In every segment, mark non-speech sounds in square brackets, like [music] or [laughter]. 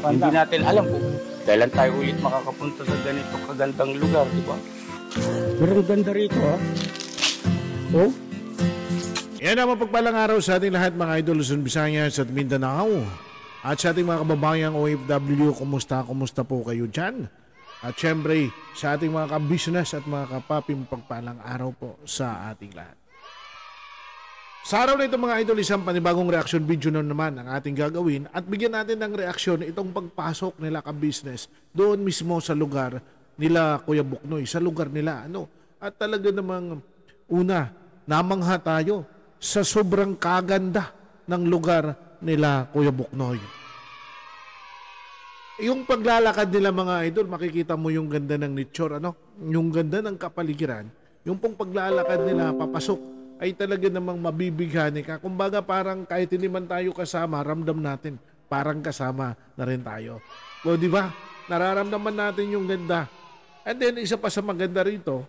Hindi natin alam po. Kailan tayo ulit makakapunta sa ganito kagandang lugar, di ba? Pero ang ganda rito, ha? Oh? Yan ang pagpalang araw sa ating lahat mga idol Luzon, Visayas at Mindanao. At sa ating mga kababayang OFW, kumusta, kumusta po kayo dyan? At syempre, sa ating mga kabisnes at mga kapapim, pagpalang araw po sa ating lahat. Sa araw na ito mga idol, isang panibagong reaction video na naman ang ating gagawin at bigyan natin ng reaksyon itong pagpasok nila ka-business doon mismo sa lugar nila Kuya Buknoy, sa lugar nila. Ano? At talaga namang una, namangha tayo sa sobrang kaganda ng lugar nila Kuya Buknoy. Yung paglalakad nila mga idol, makikita mo yung ganda ng nature, ano? yung ganda ng kapaligiran, yung pong paglalakad nila papasok ay talaga namang mabibighani ka. Kumbaga parang kahit hindi man tayo kasama, ramdam natin parang kasama na rin tayo. O di ba? Nararamdaman natin yung ganda. And then isa pa sa maganda rito,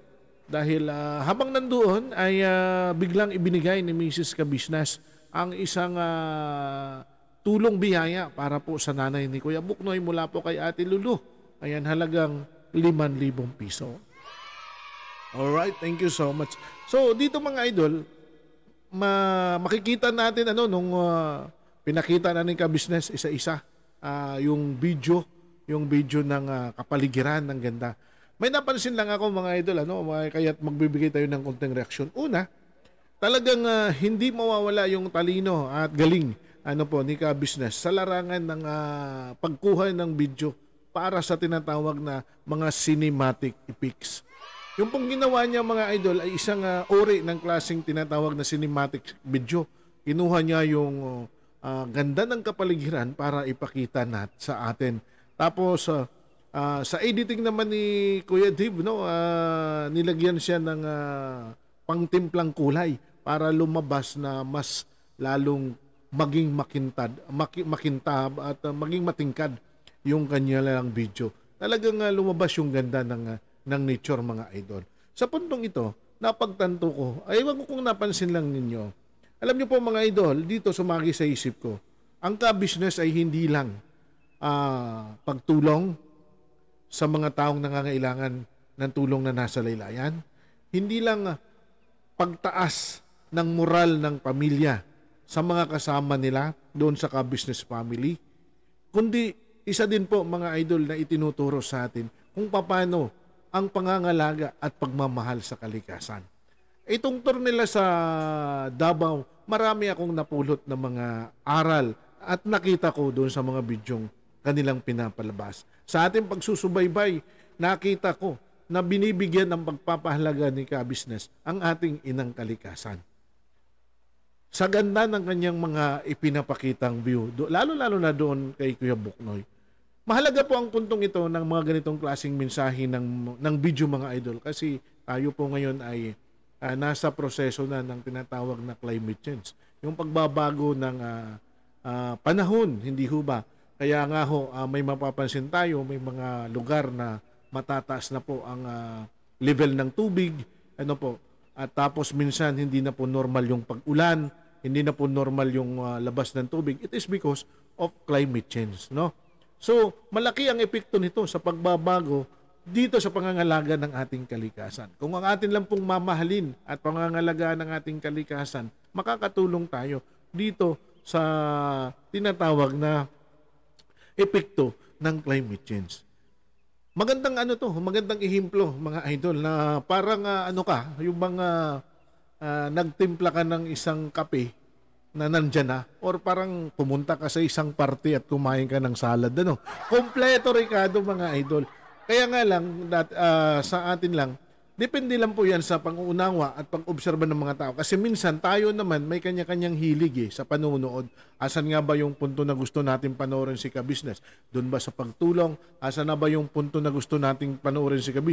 dahil uh, habang nandoon ay uh, biglang ibinigay ni Mrs. Kabisnas ang isang uh, tulong biyaya para po sa nanay ni Kuya Buknoy mula po kay Ate Lulu. Ayan halagang 5,000 piso. Alright, thank you so much. So, dito mga idol, ma makikita natin ano nung uh, pinakita na ni ka-business isa-isa uh, yung video, yung video ng uh, kapaligiran ng ganda. May napansin lang ako mga idol ano, kaya't magbibigay tayo ng konting reaction. Una, talagang uh, hindi mawawala yung talino at galing ano po ni ka-business sa larangan ng uh, pagkuha ng video para sa tinatawag na mga cinematic epics. Yung pong ginawa niya mga idol ay isang uh, ah, ori ng klaseng tinatawag na cinematic video. Kinuha niya yung uh, ganda ng kapaligiran para ipakita nat sa atin. Tapos uh, uh, sa editing naman ni Kuya Dave, no, uh, nilagyan siya ng uh, pangtimplang kulay para lumabas na mas lalong maging makintad, maki, makintab at uh, maging matingkad yung kanya lang video. Talagang uh, lumabas yung ganda ng uh, ng nature mga idol. Sa puntong ito, napagtanto ko, ay wag ko kung napansin lang ninyo. Alam niyo po mga idol, dito sumagi sa isip ko, ang ka-business ay hindi lang uh, pagtulong sa mga taong nangangailangan ng tulong na nasa laylayan, hindi lang pagtaas ng moral ng pamilya sa mga kasama nila doon sa ka-business family, kundi isa din po mga idol na itinuturo sa atin kung paano ang pangangalaga at pagmamahal sa kalikasan. Itong tour nila sa Davao, marami akong napulot ng mga aral at nakita ko doon sa mga bidyong kanilang pinapalabas. Sa ating pagsusubaybay, nakita ko na binibigyan ng pagpapahalaga ni ka-business ang ating inang kalikasan. Sa ganda ng kanyang mga ipinapakitang view, lalo-lalo na doon kay Kuya Buknoy, Mahalaga po ang puntong ito ng mga ganitong klasing mensahe ng, ng video mga idol kasi tayo po ngayon ay uh, nasa proseso na ng tinatawag na climate change. Yung pagbabago ng uh, uh, panahon, hindi ho ba? Kaya nga ho, uh, may mapapansin tayo, may mga lugar na matataas na po ang uh, level ng tubig, ano po. At tapos minsan hindi na po normal yung pag-ulan, hindi na po normal yung uh, labas ng tubig. It is because of climate change, no? So, malaki ang epekto nito sa pagbabago dito sa pangangalaga ng ating kalikasan. Kung ang atin lang pong mamahalin at pangangalagaan ng ating kalikasan, makakatulong tayo dito sa tinatawag na epekto ng climate change. Magandang ano to, magandang ihimplo mga idol na parang uh, ano ka, yung mga uh, nagtimpla ka ng isang kape na nandyan na or parang pumunta ka sa isang party at kumain ka ng salad ano kompleto Ricardo mga idol kaya nga lang that, uh, sa atin lang depende lang po yan sa pangunawa at pag-obserba ng mga tao kasi minsan tayo naman may kanya-kanyang hilig eh, sa panunood asan nga ba yung punto na gusto natin panoorin si ka doon ba sa pagtulong asan na ba yung punto na gusto nating panoorin si ka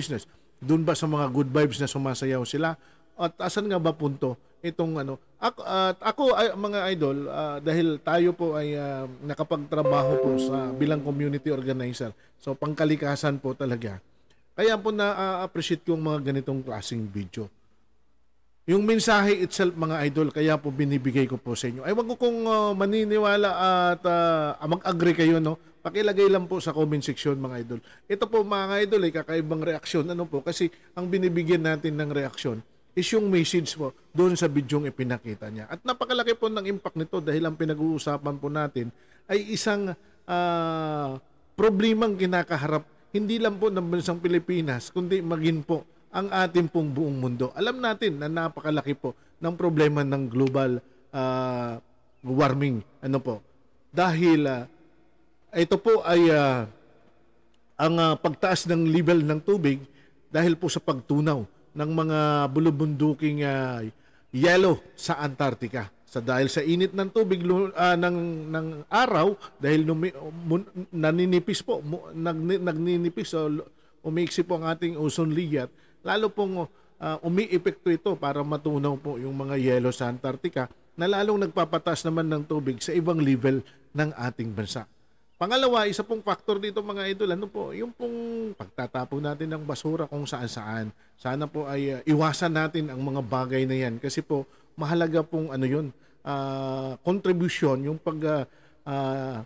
doon ba sa mga good vibes na sumasayaw sila at asan nga ba punto itong ano ako, uh, ako ay, mga idol uh, dahil tayo po ay uh, nakapagtrabaho po sa bilang community organizer so pangkalikasan po talaga kaya po na-appreciate ko yung mga ganitong klasing video yung mensahe itself mga idol kaya po binibigay ko po sa inyo ay wag ko kung uh, ah, maniniwala at uh, mag-agree kayo no pakilagay lang po sa comment section mga idol ito po mga idol ay kakaibang reaksyon ano po kasi ang binibigyan natin ng reaksyon is yung message po doon sa bidyong ipinakita niya. At napakalaki po ng impact nito dahil ang pinag-uusapan po natin ay isang uh, problemang kinakaharap hindi lang po ng bansang Pilipinas kundi maging po ang ating pong buong mundo. Alam natin na napakalaki po ng problema ng global uh, warming. Ano po? Dahil uh, ito po ay uh, ang uh, pagtaas ng level ng tubig dahil po sa pagtunaw ng mga bulubunduking uh, ah, yellow sa Antarctica. Sa dahil sa init ng tubig uh, ng ng araw dahil numi, mun, naninipis po nag, nagninipis so umiiksi po ang ating ozone layer lalo pong uh, umiepekto ito para matunaw po yung mga yellow sa Antarctica na lalong nagpapataas naman ng tubig sa ibang level ng ating bansa. Pangalawa, isa pong factor dito mga idol, ano po, yung pong pagtatapon natin ng basura kung saan-saan. Sana po ay uh, iwasan natin ang mga bagay na yan kasi po mahalaga pong ano yun, uh, ah, contribution, yung pag, uh, uh,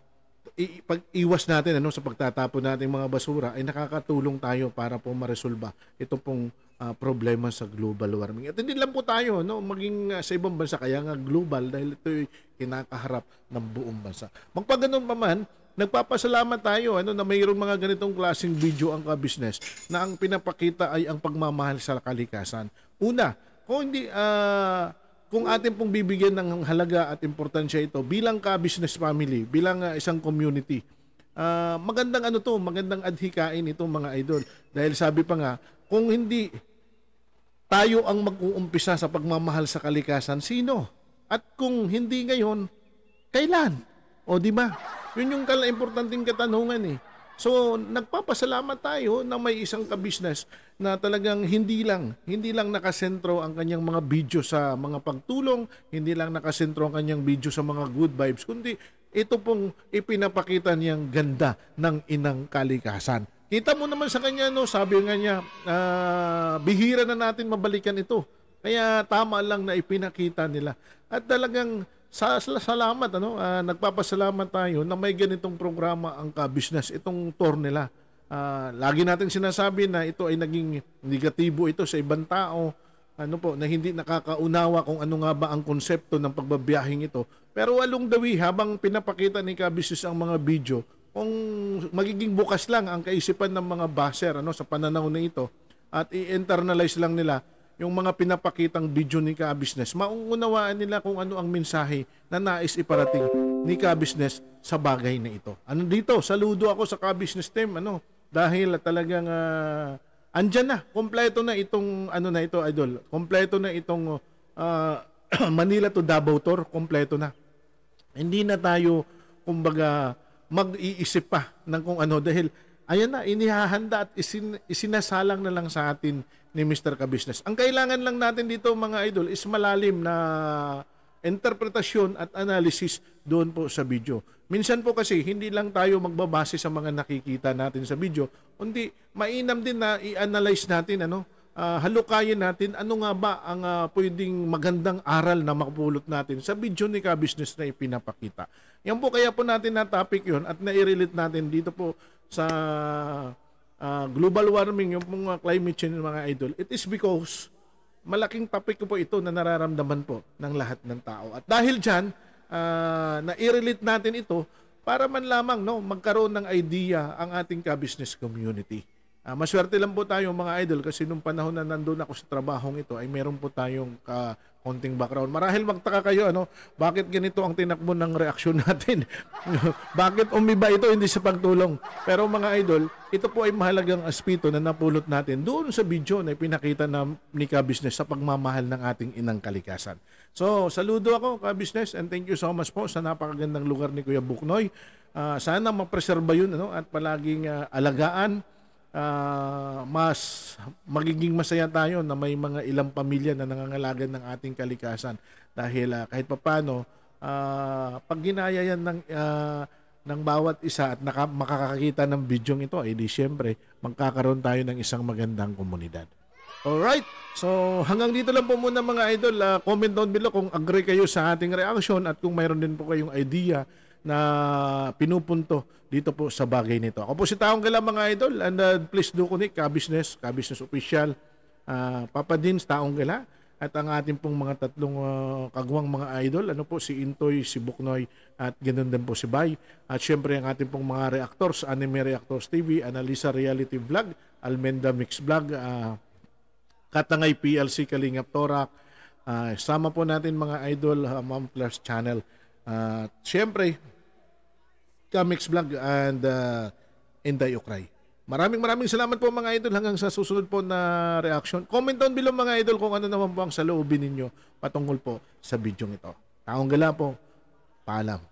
i- pag-iwas natin ano, sa pagtatapon natin ng mga basura ay nakakatulong tayo para po maresolba ito pong uh, problema sa global warming. At hindi lang po tayo no, maging uh, sa ibang bansa kaya nga global dahil ito'y kinakaharap ng buong bansa. Magpaganon pa man, nagpapasalamat tayo ano na mayroong mga ganitong klaseng video ang ka-business na ang pinapakita ay ang pagmamahal sa kalikasan. Una, kung hindi uh, kung atin pong bibigyan ng halaga at importansya ito bilang ka-business family, bilang uh, isang community. Uh, magandang ano to, magandang adhikain itong mga idol. Dahil sabi pa nga, kung hindi tayo ang mag-uumpisa sa pagmamahal sa kalikasan, sino? At kung hindi ngayon, kailan? O di ba? Yun yung kala importanteng katanungan eh. So, nagpapasalamat tayo na may isang ka-business na talagang hindi lang, hindi lang nakasentro ang kanyang mga video sa mga pagtulong, hindi lang nakasentro ang kanyang video sa mga good vibes, kundi ito pong ipinapakita niyang ganda ng inang kalikasan. Kita mo naman sa kanya, no, sabi nga niya, uh, bihira na natin mabalikan ito. Kaya tama lang na ipinakita nila. At talagang salamat ano uh, nagpapasalamat tayo na may ganitong programa ang ka-business itong tour nila uh, lagi natin sinasabi na ito ay naging negatibo ito sa ibang tao ano po na hindi nakakaunawa kung ano nga ba ang konsepto ng pagbabiyahing ito pero walong dawi habang pinapakita ni ka-business ang mga video kung magiging bukas lang ang kaisipan ng mga baser ano sa pananaw na ito at i-internalize lang nila yung mga pinapakitang video ni Ka Business, mauunawaan nila kung ano ang mensahe na nais iparating ni Ka Business sa bagay na ito. Ano dito, saludo ako sa Ka Business team ano dahil talagang uh, andyan na, kompleto na itong ano na ito idol, kompleto na itong uh, [clears throat] Manila to Davao tour, kompleto na. Hindi na tayo kumbaga mag-iisip pa ng kung ano dahil Ayan na, inihahanda at isin, isinasalang na lang sa atin ni Mr. Kabisnes. Ang kailangan lang natin dito mga idol is malalim na interpretasyon at analysis doon po sa video. Minsan po kasi hindi lang tayo magbabase sa mga nakikita natin sa video, kundi mainam din na i-analyze natin ano, uh, halukayin natin ano nga ba ang uh, pwedeng magandang aral na makapulot natin sa video ni Ka Business na ipinapakita. Yan po kaya po natin na topic yon at nai-relate natin dito po sa uh, global warming, yung mga climate change mga idol. It is because malaking topic po ito na nararamdaman po ng lahat ng tao. At dahil dyan, uh, nai-relate natin ito para man lamang no, magkaroon ng idea ang ating ka-business community. Uh, maswerte lang po tayo mga idol kasi nung panahon na nandun ako sa trabahong ito ay meron po tayong uh, konting background. Marahil magtaka kayo ano, bakit ganito ang tinakbo ng reaksyon [laughs] natin? bakit umiba ito hindi sa pagtulong? Pero mga idol, ito po ay mahalagang aspito na napulot natin doon sa video na pinakita na ni Kabusiness sa pagmamahal ng ating inang kalikasan. So, saludo ako Ka Business and thank you so much po sa napakagandang lugar ni Kuya Buknoy. Uh, sana mapreserba yun ano, at palaging uh, alagaan uh, mas magiging masaya tayo na may mga ilang pamilya na nangangalagan ng ating kalikasan dahil uh, kahit papano uh, pag ginaya yan ng uh, ng bawat isa at naka, makakakita ng bidyong ito ay eh, di syempre magkakaroon tayo ng isang magandang komunidad. Alright, so hanggang dito lang po muna mga idol. Uh, comment down below kung agree kayo sa ating reaction at kung mayroon din po kayong idea na pinupunto dito po sa bagay nito. Ako po si Taong Gala mga idol and uh, please do connect ka-business, ka-business official, uh, Papa Dins, Taong Gala at ang ating pong mga tatlong uh, kagawang mga idol, ano po si Intoy, si Buknoy at ganoon din po si Bay. At syempre ang ating pong mga reactors, Anime Reactors TV, Analisa Reality Vlog, Almenda Mix Vlog, uh, Katangay PLC Kalingap Torak, uh, sama po natin mga idol, uh, Ma'am Plus Channel. Uh, syempre, Mix Vlog and uh, Inday Ukray. Maraming maraming salamat po mga idol hanggang sa susunod po na reaction. Comment down below mga idol kung ano naman po ang saloobin ninyo patungkol po sa video ito. Taong gala po, paalam.